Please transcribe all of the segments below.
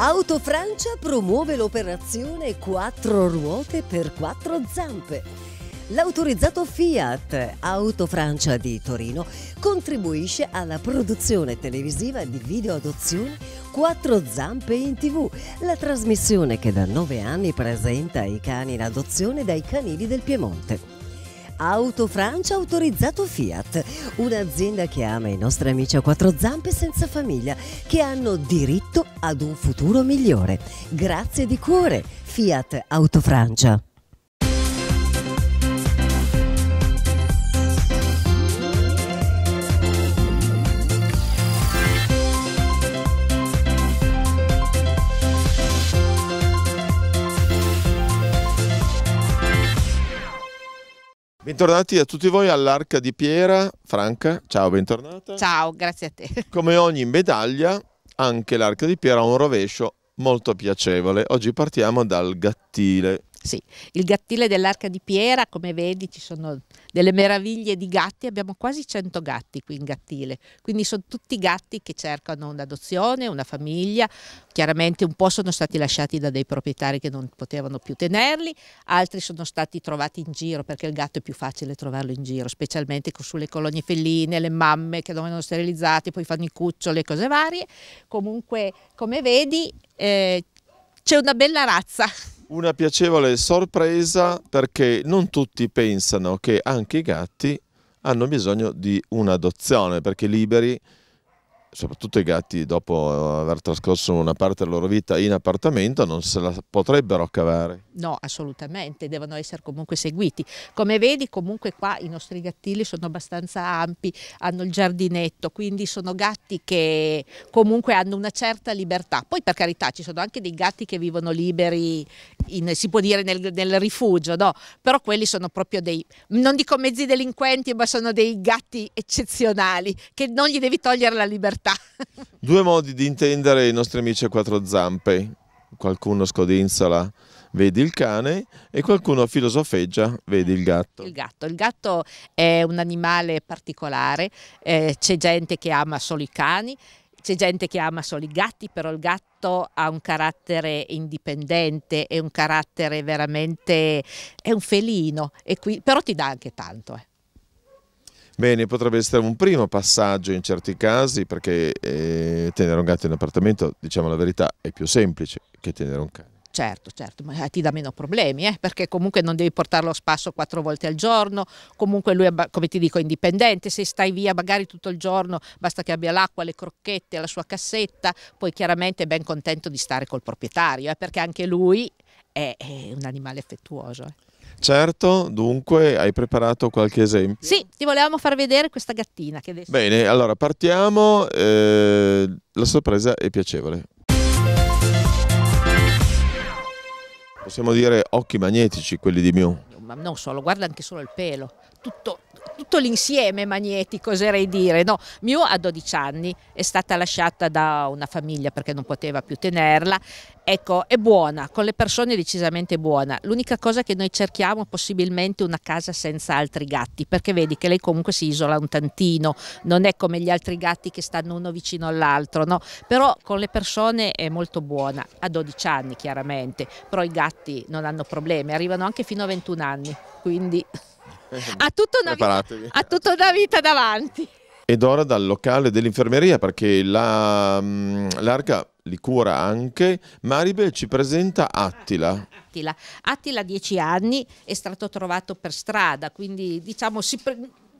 Auto Francia promuove l'operazione Quattro ruote per quattro zampe. L'autorizzato Fiat Auto Francia di Torino contribuisce alla produzione televisiva di video adozione Quattro zampe in tv, la trasmissione che da nove anni presenta i cani in adozione dai canili del Piemonte. Autofrancia autorizzato Fiat, un'azienda che ama i nostri amici a quattro zampe senza famiglia, che hanno diritto ad un futuro migliore. Grazie di cuore, Fiat Autofrancia. Bentornati a tutti voi all'Arca di Piera. Franca, ciao, bentornata. Ciao, grazie a te. Come ogni medaglia, anche l'Arca di Piera ha un rovescio molto piacevole. Oggi partiamo dal gattile. Sì, il gattile dell'Arca di Piera, come vedi ci sono delle meraviglie di gatti, abbiamo quasi 100 gatti qui in gattile, quindi sono tutti gatti che cercano un'adozione, una famiglia, chiaramente un po' sono stati lasciati da dei proprietari che non potevano più tenerli, altri sono stati trovati in giro perché il gatto è più facile trovarlo in giro, specialmente sulle colonie felline, le mamme che dovevano sterilizzate, poi fanno i cuccioli e cose varie, comunque come vedi eh, c'è una bella razza. Una piacevole sorpresa perché non tutti pensano che anche i gatti hanno bisogno di un'adozione perché liberi soprattutto i gatti dopo aver trascorso una parte della loro vita in appartamento non se la potrebbero cavare. No, assolutamente, devono essere comunque seguiti. Come vedi comunque qua i nostri gattili sono abbastanza ampi, hanno il giardinetto, quindi sono gatti che comunque hanno una certa libertà. Poi per carità ci sono anche dei gatti che vivono liberi, in, si può dire nel, nel rifugio, no? però quelli sono proprio dei, non dico mezzi delinquenti, ma sono dei gatti eccezionali che non gli devi togliere la libertà porta. Due modi di intendere i nostri amici a quattro zampe. Qualcuno scodinzola vedi il cane e qualcuno filosofeggia, vedi il gatto. Il gatto, il gatto è un animale particolare, eh, c'è gente che ama solo i cani, c'è gente che ama solo i gatti, però il gatto ha un carattere indipendente, è un carattere veramente, è un felino, qui, però ti dà anche tanto. Eh. Bene, potrebbe essere un primo passaggio in certi casi perché eh, tenere un gatto in appartamento, diciamo la verità, è più semplice che tenere un cane. Certo, certo, ma eh, ti dà meno problemi, eh? perché comunque non devi portarlo a spasso quattro volte al giorno, comunque lui è, come ti dico, indipendente, se stai via magari tutto il giorno basta che abbia l'acqua, le crocchette, la sua cassetta, poi chiaramente è ben contento di stare col proprietario, eh? perché anche lui è, è un animale affettuoso. Eh. Certo, dunque hai preparato qualche esempio? Sì, ti volevamo far vedere questa gattina che adesso... Bene, allora partiamo, eh, la sorpresa è piacevole. Possiamo dire occhi magnetici quelli di Mew? Ma non solo, guarda anche solo il pelo, tutto, tutto l'insieme magnetico, oserei dire. No, Mew a 12 anni è stata lasciata da una famiglia perché non poteva più tenerla Ecco, è buona, con le persone è decisamente buona. L'unica cosa che noi cerchiamo è possibilmente una casa senza altri gatti, perché vedi che lei comunque si isola un tantino, non è come gli altri gatti che stanno uno vicino all'altro, no? Però con le persone è molto buona, a 12 anni chiaramente, però i gatti non hanno problemi, arrivano anche fino a 21 anni, quindi ha tutta una, vita, tutta una vita davanti. Ed ora dal locale dell'infermeria, perché mm, l'arca... La, cura anche, Maribel ci presenta Attila. Attila, Attila 10 anni, è stato trovato per strada, quindi diciamo si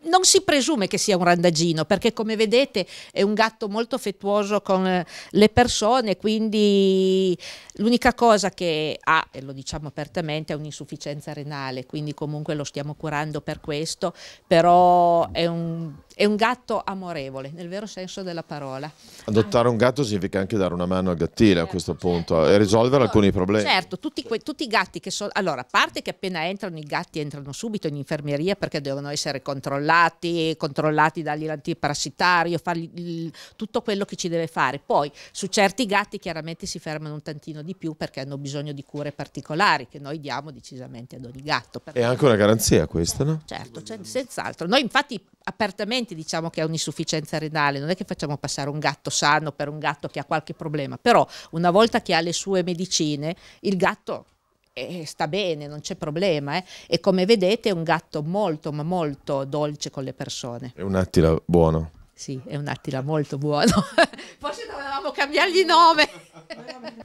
non si presume che sia un randagino perché come vedete è un gatto molto affettuoso con eh, le persone quindi l'unica cosa che ha e lo diciamo apertamente è un'insufficienza renale quindi comunque lo stiamo curando per questo però è un è un gatto amorevole, nel vero senso della parola. Adottare un gatto significa anche dare una mano al gattile certo, a questo certo. punto certo. e risolvere alcuni problemi. Certo, tutti, que, tutti i gatti che sono... Allora, a parte che appena entrano i gatti entrano subito in infermeria perché devono essere controllati, controllati dargli l'antiparassitario, fargli il, tutto quello che ci deve fare. Poi su certi gatti chiaramente si fermano un tantino di più perché hanno bisogno di cure particolari che noi diamo decisamente ad ogni gatto. È anche una garanzia questa, no? Certo, cioè, senz'altro. Noi infatti apertamente pazienti diciamo che ha un'insufficienza renale, non è che facciamo passare un gatto sano per un gatto che ha qualche problema, però una volta che ha le sue medicine, il gatto eh, sta bene, non c'è problema. Eh? E come vedete è un gatto molto, ma molto dolce con le persone. È un attila buono. Sì, è un attila molto buono. Forse dovevamo cambiargli nome.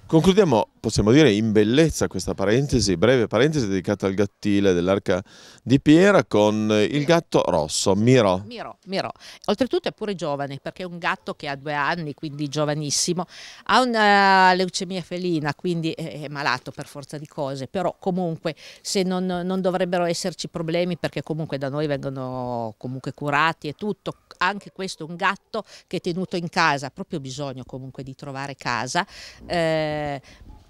Concludiamo, possiamo dire, in bellezza questa parentesi, breve parentesi dedicata al gattile dell'arca di Piera con il gatto rosso, Miro. Miro, Miro. Oltretutto è pure giovane, perché è un gatto che ha due anni, quindi giovanissimo. Ha una eh, leucemia felina, quindi è malato per forza di cose, però comunque se non, non dovrebbero esserci problemi, perché comunque da noi vengono comunque curati e tutto, anche questo visto un gatto che è tenuto in casa, proprio bisogno comunque di trovare casa, eh,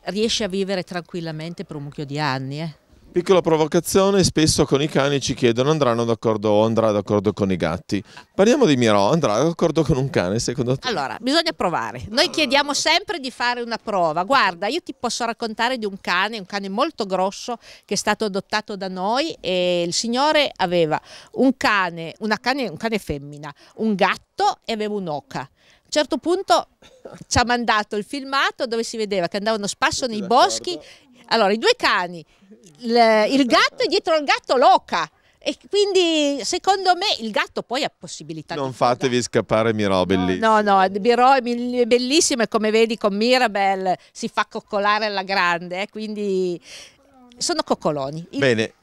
riesce a vivere tranquillamente per un mucchio di anni. Eh. Piccola provocazione, spesso con i cani ci chiedono andranno d'accordo o andrà d'accordo con i gatti. Parliamo di Miro, andrà d'accordo con un cane secondo te? Allora, bisogna provare. Noi chiediamo sempre di fare una prova. Guarda, io ti posso raccontare di un cane, un cane molto grosso che è stato adottato da noi e il signore aveva un cane, cane un cane femmina, un gatto e aveva un'oca certo punto ci ha mandato il filmato dove si vedeva che andavano spasso nei boschi. Allora, i due cani, il, il gatto e dietro il gatto l'oca. E quindi secondo me il gatto poi ha possibilità non di fatevi scappare Miro bellissimo. No, no, Miro è bellissimo e come vedi con Mirabel si fa coccolare alla grande, eh, quindi sono coccoloni. Bene,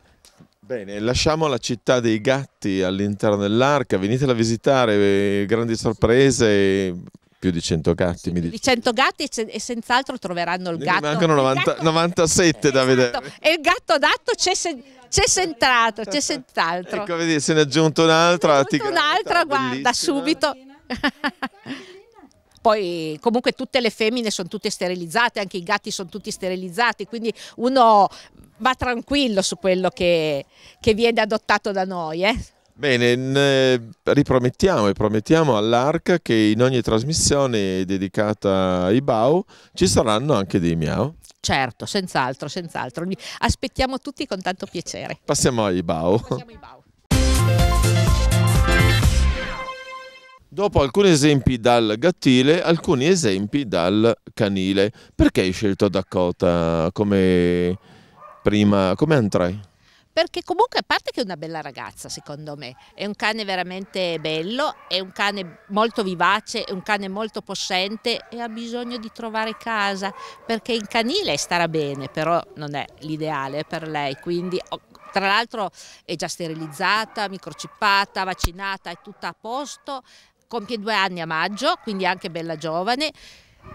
Bene, lasciamo la città dei gatti all'interno dell'arca, venitela a visitare, eh, grandi sorprese, più di 100 gatti. Sì, mi Di 100 gatti e senz'altro troveranno il ne gatto. Ne mancano 90, gatto, 97 da esatto. vedere. E il gatto adatto c'è, sen, c'è senz'altro, c'è senz'altro. Ecco, vedi, se ne è aggiunto un'altra. Un'altra, ah, guarda, subito. poi comunque tutte le femmine sono tutte sterilizzate, anche i gatti sono tutti sterilizzati, quindi uno va tranquillo su quello che, che viene adottato da noi. Eh. Bene, eh, ripromettiamo e promettiamo all'ARC che in ogni trasmissione dedicata ai BAU ci saranno anche dei miau. Certo, senz'altro, senz'altro. Aspettiamo tutti con tanto piacere. Passiamo ai BAU. Passiamo ai BAU. Dopo alcuni esempi dal gattile, alcuni esempi dal canile. Perché hai scelto Dakota come prima, come andrai? perché comunque a parte che è una bella ragazza secondo me, è un cane veramente bello, è un cane molto vivace, è un cane molto possente e ha bisogno di trovare casa perché in canile starà bene, però non è l'ideale per lei, quindi tra l'altro è già sterilizzata, microcippata, vaccinata, è tutta a posto, compie due anni a maggio, quindi anche bella giovane.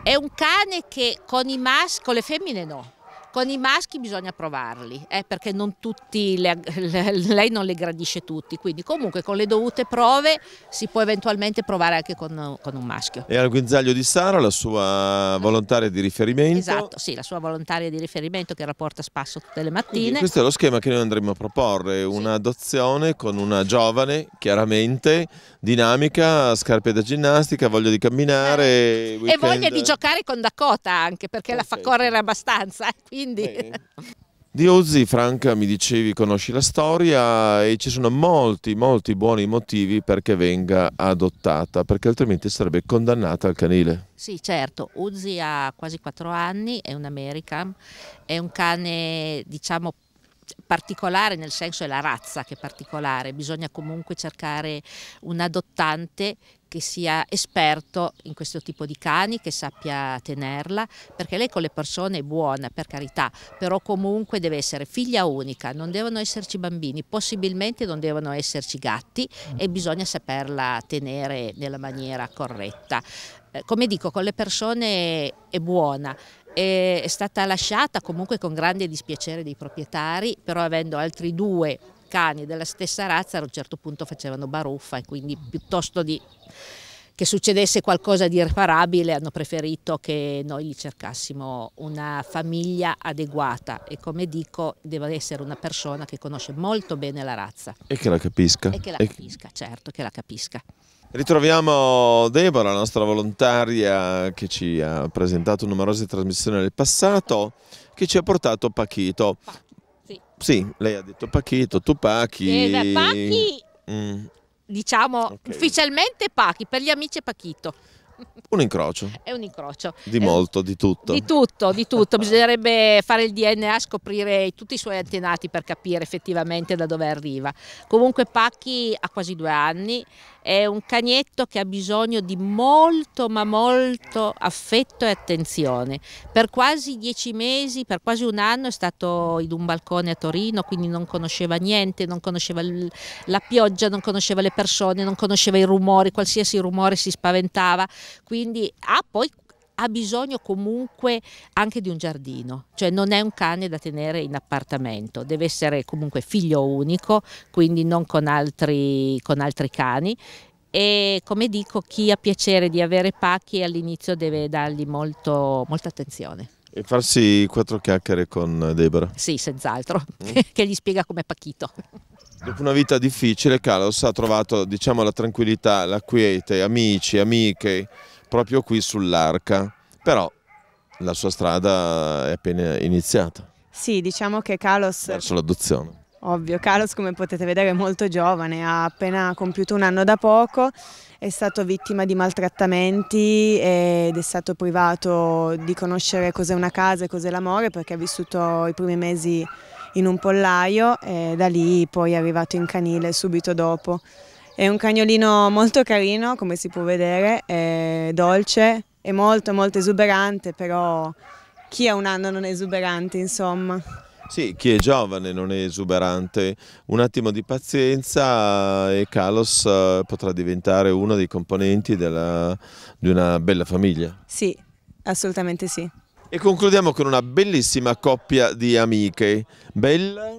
È un cane che con i maschi, con le femmine no, con i maschi bisogna provarli, eh, perché non tutti le, le, lei non le gradisce tutti, quindi comunque con le dovute prove si può eventualmente provare anche con, con un maschio. E al guinzaglio di Sara, la sua volontaria di riferimento? Esatto, sì, la sua volontaria di riferimento che rapporta spasso tutte le mattine. Quindi questo è lo schema che noi andremo a proporre, un'adozione con una giovane, chiaramente, dinamica, scarpe da ginnastica, voglia di camminare. Eh, e voglia di giocare con Dakota anche, perché okay. la fa correre abbastanza, quindi quindi... Bene. Di Ozzy, Franca, mi dicevi, conosci la storia e ci sono molti, molti buoni motivi perché venga adottata, perché altrimenti sarebbe condannata al canile. Sì, certo. Ozzy ha quasi 4 anni, è un American, è un cane, diciamo, particolare nel senso è la razza che è particolare, bisogna comunque cercare un adottante che sia esperto in questo tipo di cani, che sappia tenerla, perché lei con le persone è buona, per carità, però comunque deve essere figlia unica, non devono esserci bambini, possibilmente non devono esserci gatti mm. e bisogna saperla tenere nella maniera corretta. Eh, come dico, con le persone è buona, è stata lasciata comunque con grande dispiacere dei proprietari, però avendo altri due cani della stessa razza a un certo punto facevano baruffa e quindi piuttosto di, che succedesse qualcosa di irreparabile hanno preferito che noi gli cercassimo una famiglia adeguata e come dico deve essere una persona che conosce molto bene la razza. E che la capisca. E che la e... capisca, certo, che la capisca. Ritroviamo Deborah, la nostra volontaria che ci ha presentato numerose trasmissioni nel passato, che ci ha portato Pachito. Sì, lei ha detto Pachito, tu Pachi. Eh, Pachi, mm. diciamo okay. ufficialmente Pachi, per gli amici è Pachito. Un incrocio. È un incrocio. Di eh, molto, di tutto. Di tutto, di tutto. Bisognerebbe fare il DNA, scoprire tutti i suoi antenati per capire effettivamente da dove arriva. Comunque Pacchi ha quasi due anni, è un cagnetto che ha bisogno di molto ma molto affetto e attenzione. Per quasi dieci mesi, per quasi un anno è stato in un balcone a Torino, quindi non conosceva niente, non conosceva la pioggia, non conosceva le persone, non conosceva i rumori, qualsiasi rumore si spaventava. Quindi ha ah, poi ha bisogno comunque anche di un giardino, cioè non è un cane da tenere in appartamento, deve essere comunque figlio unico, quindi non con altri, con altri cani e come dico chi ha piacere di avere pacchi all'inizio deve dargli molto, molta attenzione. E farsi quattro chiacchiere con Deborah? Sì, senz'altro, mm. che gli spiega com'è Pacchito. Dopo una vita difficile, Carlos ha trovato diciamo, la tranquillità, la quiete, amici, amiche, proprio qui sull'arca, però la sua strada è appena iniziata. Sì, diciamo che Kalos... Verso l'adozione. Ovvio, Kalos come potete vedere è molto giovane, ha appena compiuto un anno da poco, è stato vittima di maltrattamenti ed è stato privato di conoscere cos'è una casa e cos'è l'amore perché ha vissuto i primi mesi in un pollaio e da lì poi è arrivato in canile subito dopo. È un cagnolino molto carino, come si può vedere, è dolce, è molto molto esuberante, però chi è un anno non è esuberante, insomma. Sì, chi è giovane non è esuberante, un attimo di pazienza e Kalos eh, potrà diventare uno dei componenti della, di una bella famiglia. Sì, assolutamente sì. E concludiamo con una bellissima coppia di amiche, Bella,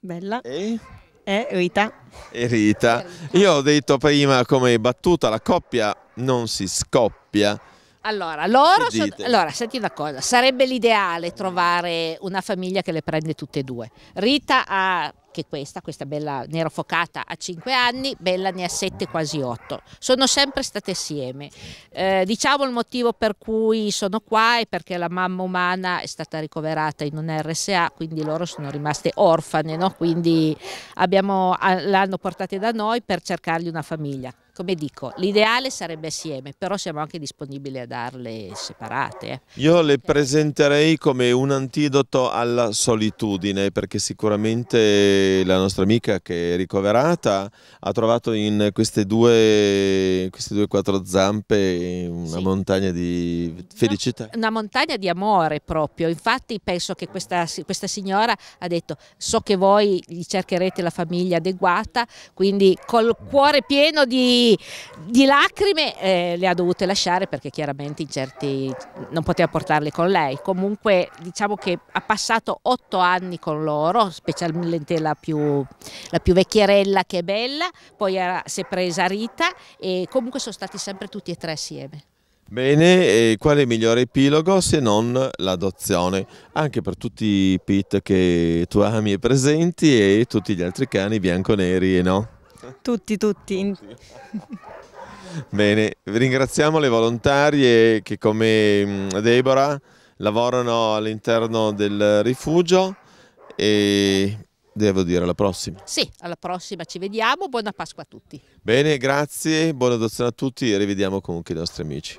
bella. e e eh, Rita. E eh, eh, Rita. Io ho detto prima come battuta, la coppia non si scoppia. Allora, loro, so, allora, senti una cosa, sarebbe l'ideale trovare una famiglia che le prende tutte e due. Rita ha che questa, questa bella nera focata a 5 anni, bella ne ha 7 quasi 8. Sono sempre state assieme. Eh, diciamo il motivo per cui sono qua è perché la mamma umana è stata ricoverata in un RSA, quindi loro sono rimaste orfane, no? quindi l'hanno portata da noi per cercargli una famiglia come dico, l'ideale sarebbe assieme, però siamo anche disponibili a darle separate. Eh. Io le presenterei come un antidoto alla solitudine, perché sicuramente la nostra amica che è ricoverata ha trovato in queste due, queste due quattro zampe una sì. montagna di felicità. Una, una, montagna di amore proprio, infatti penso che questa, questa signora ha detto so che voi cercherete la famiglia adeguata, quindi col cuore pieno di di, lacrime eh, le ha dovute lasciare perché chiaramente certi non poteva portarle con lei. Comunque diciamo che ha passato otto anni con loro, specialmente la più, la più vecchierella che è bella, poi era, si è presa Rita e comunque sono stati sempre tutti e tre assieme. Bene, e quale migliore epilogo se non l'adozione? Anche per tutti i pit che tu ami e presenti e tutti gli altri cani bianco-neri, eh, no? Tutti, tutti. Bene, ringraziamo le volontarie che come mm, Deborah lavorano all'interno del rifugio e devo dire alla prossima. Sì, alla prossima ci vediamo, buona Pasqua a tutti. Bene, grazie, buona adozione a tutti e rivediamo comunque i nostri amici.